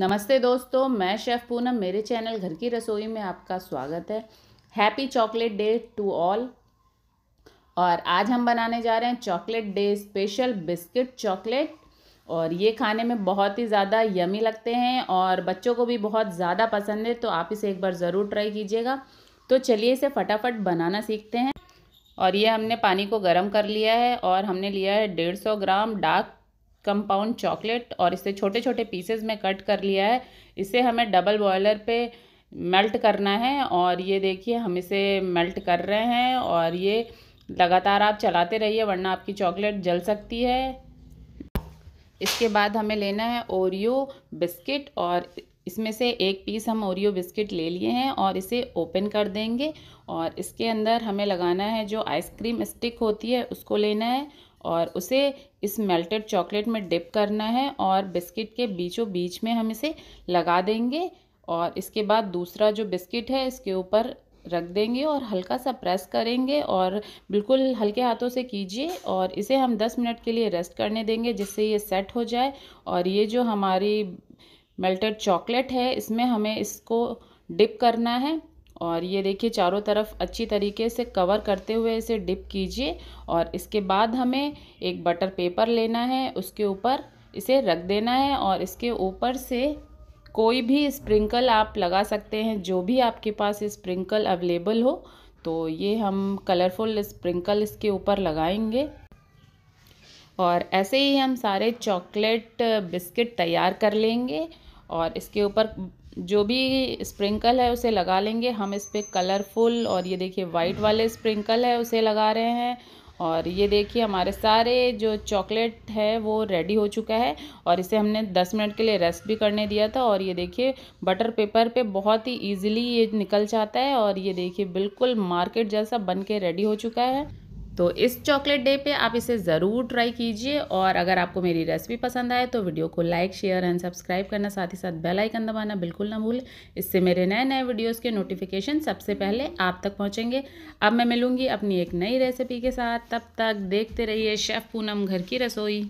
नमस्ते दोस्तों मैं शेफ़ पूनम मेरे चैनल घर की रसोई में आपका स्वागत है happy chocolate day to all और आज हम बनाने जा रहे हैं chocolate day special biscuit chocolate और ये खाने में बहुत ही ज़्यादा यमी लगते हैं और बच्चों को भी बहुत ज़्यादा पसंद है तो आप इसे एक बार ज़रूर ट्राई कीजिएगा तो चलिए इसे फटाफट बनाना सीखते हैं और ये हमने पानी को गर्म कर लिया है और हमने लिया है डेढ़ सौ ग्राम डार्क कंपाउंड चॉकलेट और इसे छोटे छोटे पीसेस में कट कर लिया है इसे हमें डबल बॉयलर पे मेल्ट करना है और ये देखिए हम इसे मेल्ट कर रहे हैं और ये लगातार आप चलाते रहिए वरना आपकी चॉकलेट जल सकती है इसके बाद हमें लेना है ओरियो बिस्किट और इसमें से एक पीस हम ओरियो बिस्किट ले लिए हैं और इसे ओपन कर देंगे और इसके अंदर हमें लगाना है जो आइसक्रीम स्टिक होती है उसको लेना है और उसे इस मेल्टेड चॉकलेट में डिप करना है और बिस्किट के बीचों बीच में हम इसे लगा देंगे और इसके बाद दूसरा जो बिस्किट है इसके ऊपर रख देंगे और हल्का सा प्रेस करेंगे और बिल्कुल हल्के हाथों से कीजिए और इसे हम 10 मिनट के लिए रेस्ट करने देंगे जिससे ये सेट हो जाए और ये जो हमारी मेल्टेड चॉकलेट है इसमें हमें इसको डिप करना है और ये देखिए चारों तरफ अच्छी तरीके से कवर करते हुए इसे डिप कीजिए और इसके बाद हमें एक बटर पेपर लेना है उसके ऊपर इसे रख देना है और इसके ऊपर से कोई भी स्प्रिंकल आप लगा सकते हैं जो भी आपके पास स्प्रिंकल अवेलेबल हो तो ये हम कलरफुल स्प्रिंकल इसके ऊपर लगाएंगे और ऐसे ही हम सारे चॉकलेट बिस्किट तैयार कर लेंगे और इसके ऊपर जो भी स्प्रिंकल है उसे लगा लेंगे हम इस पर कलरफुल और ये देखिए वाइट वाले स्प्रिंकल है उसे लगा रहे हैं और ये देखिए हमारे सारे जो चॉकलेट है वो रेडी हो चुका है और इसे हमने 10 मिनट के लिए रेस्ट भी करने दिया था और ये देखिए बटर पेपर पे बहुत ही इजीली ये निकल जाता है और ये देखिए बिल्कुल मार्केट जैसा बन के रेडी हो चुका है तो इस चॉकलेट डे पे आप इसे ज़रूर ट्राई कीजिए और अगर आपको मेरी रेसिपी पसंद आए तो वीडियो को लाइक शेयर एंड सब्सक्राइब करना साथ ही साथ बेल आइकन दबाना बिल्कुल ना भूलें इससे मेरे नए नए वीडियोस के नोटिफिकेशन सबसे पहले आप तक पहुंचेंगे अब मैं मिलूंगी अपनी एक नई रेसिपी के साथ तब तक देखते रहिए शेफ़ पूनम घर की रसोई